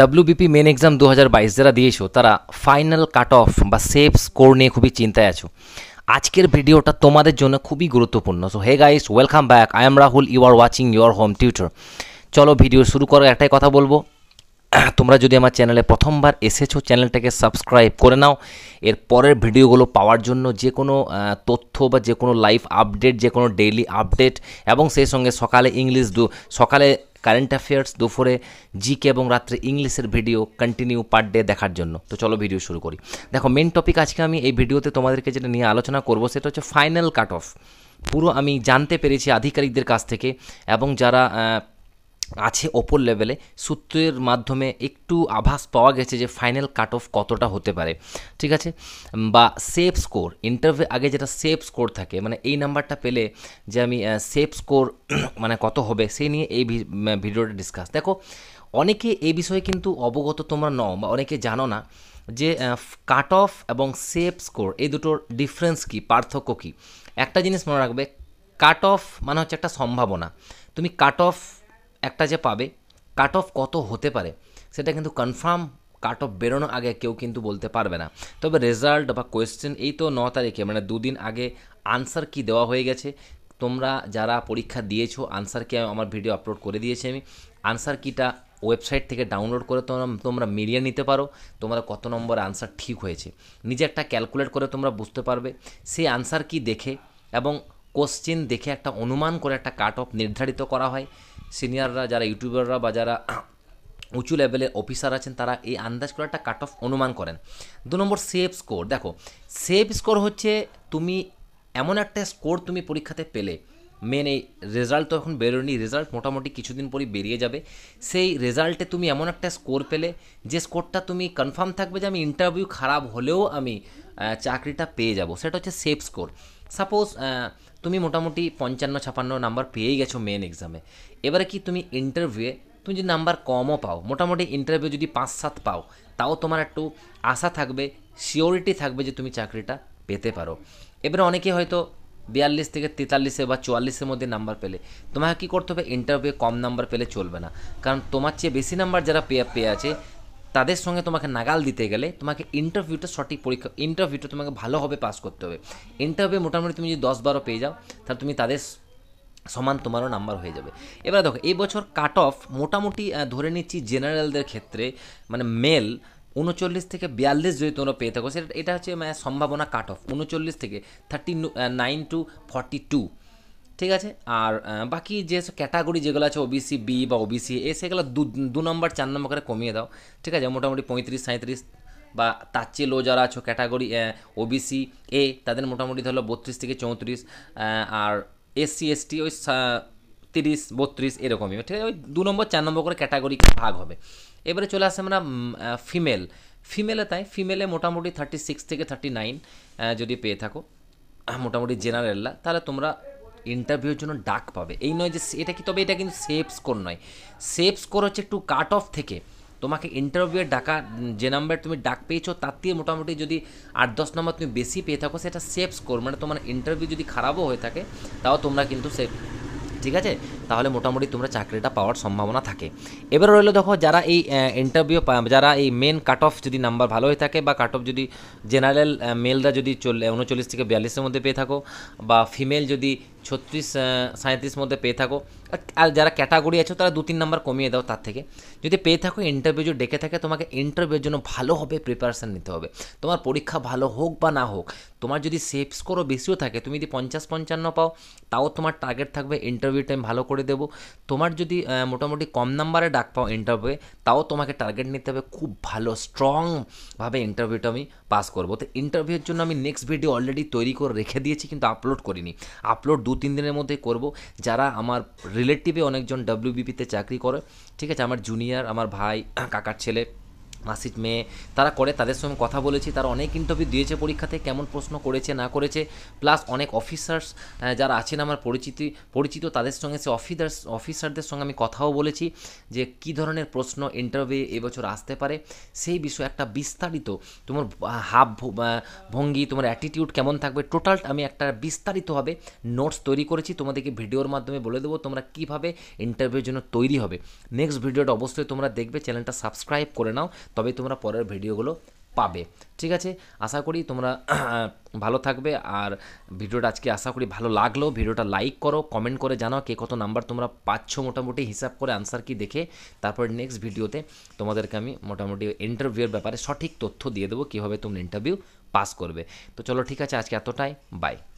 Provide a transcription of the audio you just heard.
WBP main exam দু হাজার বাইশ যারা দিয়েছো তারা ফাইনাল কাট অফ বা সেফ স্কোর নিয়ে খুবই চিন্তায় আছো আজকের ভিডিওটা তোমাদের জন্য খুবই গুরুত্বপূর্ণ so hey guys welcome back I am Rahul you are watching your home tutor চলো ভিডিও শুরু করার একটাই কথা বলবো তোমরা যদি আমার চ্যানেলে প্রথমবার এসেছো চ্যানেলটাকে সাবস্ক্রাইব করে নাও এর পরের ভিডিওগুলো পাওয়ার জন্য যে কোনো তথ্য বা যে কোনো লাইভ আপডেট যে কোনো ডেইলি আপডেট এবং সেই সঙ্গে সকালে ইংলিশ দু সকালে কারেন্ট অ্যাফেয়ার্স দুপুরে জিকে এবং রাত্রে ইংলিশের ভিডিও কন্টিনিউ পার ডে দেখার জন্য তো চলো ভিডিও শুরু করি দেখো মেন টপিক আজকে আমি এই ভিডিওতে তোমাদেরকে যেটা নিয়ে আলোচনা করবো সেটা হচ্ছে ফাইনাল কাট অফ পুরো আমি জানতে পেরেছি আধিকারিকদের কাছ থেকে এবং যারা আছে ওপর লেভেলে সূত্রের মাধ্যমে একটু আভাস পাওয়া গেছে যে ফাইনাল কাট অফ কতটা হতে পারে ঠিক আছে বা সেফ স্কোর ইন্টারভিউ আগে যেটা সেফ স্কোর থাকে মানে এই নাম্বারটা পেলে যে আমি সেফ স্কোর মানে কত হবে সেই নিয়ে এই ভিডিওটা ডিসকাস দেখো অনেকে এই বিষয়ে কিন্তু অবগত তোমরা নও বা অনেকে জানো না যে কাট অফ এবং সেফ স্কোর এই দুটোর ডিফারেন্স কী পার্থক্য কী একটা জিনিস মনে রাখবে কাট অফ মানে হচ্ছে একটা সম্ভাবনা তুমি কাট অফ একটা যে পাবে কাট অফ কত হতে পারে সেটা কিন্তু কনফার্ম কাট অফ বেরোনোর আগে কেউ কিন্তু বলতে পারবে না তবে রেজাল্ট বা কোয়েশ্চেন এই তো ন তারিখে মানে দুদিন আগে আনসার কি দেওয়া হয়ে গেছে তোমরা যারা পরীক্ষা দিয়েছো কি আমার ভিডিও আপলোড করে দিয়েছি আমি আনসার কিটা ওয়েবসাইট থেকে ডাউনলোড করে তোমরা তোমরা মিলিয়ে নিতে পারো তোমার কত নম্বর আনসার ঠিক হয়েছে নিজে একটা ক্যালকুলেট করে তোমরা বুঝতে পারবে সেই আনসার কি দেখে এবং কোশ্চেন দেখে একটা অনুমান করে একটা কাট অফ নির্ধারিত করা হয় সিনিয়ররা যারা ইউটিউবাররা বা যারা উঁচু লেভেলের অফিসার আছেন তারা এই আন্দাজ করে একটা কাট অফ অনুমান করেন দু নম্বর সেফ স্কোর দেখো সেফ স্কোর হচ্ছে তুমি এমন একটা স্কোর তুমি পরীক্ষাতে পেলে মেন এই রেজাল্ট তো এখন বেরোয়নি রেজাল্ট মোটামুটি কিছুদিন পরই বেরিয়ে যাবে সেই রেজাল্টে তুমি এমন একটা স্কোর পেলে যে স্কোরটা তুমি কনফার্ম থাকবে যে আমি ইন্টারভিউ খারাপ হলেও আমি চাকরিটা পেয়ে যাব সেটা হচ্ছে সেফ স্কোর সাপোজ uh, তুমি মোটামুটি পঞ্চান্ন ছাপান্ন নাম্বার পেয়েই গেছো মেন এক্সামে এবারে কি তুমি ইন্টারভিউয়ে তুমি যদি নাম্বার কমও পাও মোটামুটি ইন্টারভিউ যদি পাঁচ সাত পাও তাও তোমার একটু আশা থাকবে সিওরিটি থাকবে যে তুমি চাকরিটা পেতে পারো এবারে অনেকে হয়তো বিয়াল্লিশ থেকে তেতাল্লিশে বা চুয়াল্লিশের মধ্যে নাম্বার পেলে তোমাকে কী করতে হবে ইন্টারভিউ কম নাম্বার পেলে চলবে না কারণ তোমার চেয়ে বেশি নাম্বার যারা পেয়ে পেয়ে আছে তাদের সঙ্গে তোমাকে নাগাল দিতে গেলে তোমাকে ইন্টারভিউটা সঠিক পরীক্ষা ইন্টারভিউটা তোমাকে ভালোভাবে পাস করতে হবে ইন্টারভিউ মোটামুটি তুমি যদি দশ বারো পেয়ে যাও তাহলে তুমি তাদের সমান তোমারও নাম্বার হয়ে যাবে এবার দেখো এই বছর কাট অফ মোটামুটি ধরে নিচ্ছি জেনারেলদের ক্ষেত্রে মানে মেল উনচল্লিশ থেকে বিয়াল্লিশ যদি তোমরা পেয়ে থাকো সেটা এটা হচ্ছে মানে সম্ভাবনা কাট অফ উনচল্লিশ থেকে thirty nine to forty two ঠিক আছে আর বাকি যে ক্যাটাগরি যেগুলো আছে ওবিসি বি বা ওবিসি এ সেগুলো দু দু নম্বর চার নম্বর করে কমিয়ে দাও ঠিক আছে মোটামুটি পঁয়ত্রিশ সাঁত্রিশ বা তার চেয়ে লো যারা আছো ক্যাটাগরি ওবিসি এ তাদের মোটামুটি ধরো বত্রিশ থেকে চৌত্রিশ আর এসসি এসটি ওই তিরিশ বত্রিশ এরকমই ঠিক আছে ওই দু নম্বর চার নম্বর করে ক্যাটাগরি ভাগ হবে এবারে চলে আসে আমরা ফিমেল ফিমেলে তাই ফিমেলে মোটামুটি থার্টি সিক্স থেকে থার্টি নাইন যদি পেয়ে থাকো মোটামুটি জেনারেলরা তাহলে তোমরা ইন্টারভিউর জন্য ডাক পাবে এই নয় যে এটা কি তবে এটা কিন্তু সেফ স্কোর নয় সেফ স্কোর হচ্ছে একটু কাট অফ থেকে তোমাকে ইন্টারভিউয়ের ডাকা যে নাম্বার তুমি ডাক পেয়েছো তার থেকে মোটামুটি যদি আট দশ নম্বর তুমি বেশি পেয়ে থাকো সেটা সেফ স্কোর মানে তোমার ইন্টারভিউ যদি খারাপও হয়ে থাকে তাও তোমরা কিন্তু সেফ ঠিক আছে তাহলে মোটামুটি তোমরা চাকরিটা পাওয়ার সম্ভাবনা থাকে এবার রইল দেখো যারা এই ইন্টারভিউ যারা এই মেন কাট অফ যদি নাম্বার ভালো হয়ে থাকে বা কাট অফ যদি জেনারেল মেলরা যদি চল্লিশ উনচল্লিশ থেকে বিয়াল্লিশের মধ্যে পেয়ে থাকো বা ফিমেল যদি ছত্রিশ সাঁত্রিশ মধ্যে পেয়ে থাকো আর যারা ক্যাটাগরি আছে তারা দু তিন নাম্বার কমিয়ে দাও তার থেকে যদি পেয়ে থাকো ইন্টারভিউ যদি ডেকে থাকে তোমাকে ইন্টারভিউর জন্য ভালোভাবে প্রিপারেশান নিতে হবে তোমার পরীক্ষা ভালো হোক বা না হোক তোমার যদি সেভ স্কোরও বেশিও থাকে তুমি যদি পঞ্চাশ পঞ্চান্ন পাও তাও তোমার টার্গেট থাকবে ইন্টারভিউ টাইম ভালো করে দেবো তোমার যদি মোটামুটি কম নাম্বারে ডাক পাও ইন্টারভিউয়ে তাও তোমাকে টার্গেট নিতে হবে খুব ভালো স্ট্রংভাবে ইন্টারভিউটা আমি পাস করবো তো ইন্টারভিউর জন্য আমি নেক্সট ভিডিও অলরেডি তৈরি করে রেখে দিয়েছি কিন্তু আপলোড করিনি আপলোড দু দু তিন দিনের মধ্যে করব যারা আমার রিলেটিভে অনেকজন ডাব্লিউবিপিতে চাকরি করে ঠিক আছে আমার জুনিয়র আমার ভাই কাকার ছেলে আসিফ মেয়ে তারা করে তাদের সঙ্গে কথা বলেছি তারা অনেক ইন্টারভিউ দিয়েছে পরীক্ষাতে কেমন প্রশ্ন করেছে না করেছে প্লাস অনেক অফিসার্স যারা আছেন আমার পরিচিতি পরিচিত তাদের সঙ্গে সে অফিসার্স অফিসারদের সঙ্গে আমি কথাও বলেছি যে কি ধরনের প্রশ্ন ইন্টারভিউ এবছর আসতে পারে সেই বিষয়ে একটা বিস্তারিত তোমার হাব ভঙ্গি তোমার অ্যাটিটিউড কেমন থাকবে টোটাল আমি একটা বিস্তারিতভাবে নোটস তৈরি করেছি তোমাদেরকে ভিডিওর মাধ্যমে বলে দেবো তোমরা কিভাবে ইন্টারভিউর জন্য তৈরি হবে নেক্সট ভিডিওটা অবশ্যই তোমরা দেখবে চ্যানেলটা সাবস্ক্রাইব করে নাও তবে তোমরা পরের ভিডিওগুলো পাবে ঠিক আছে আশা করি তোমরা ভালো থাকবে আর ভিডিওটা আজকে আশা করি ভালো লাগলো ভিডিওটা লাইক করো কমেন্ট করে জানাও কে কত নাম্বার তোমরা পাচ্ছ মোটামুটি হিসাব করে আনসার কি দেখে তারপর নেক্সট ভিডিওতে তোমাদেরকে আমি মোটামুটি ইন্টারভিউয়ের ব্যাপারে সঠিক তথ্য দিয়ে দেবো কীভাবে তোমরা ইন্টারভিউ পাস করবে তো চলো ঠিক আছে আজকে এতটাই বাই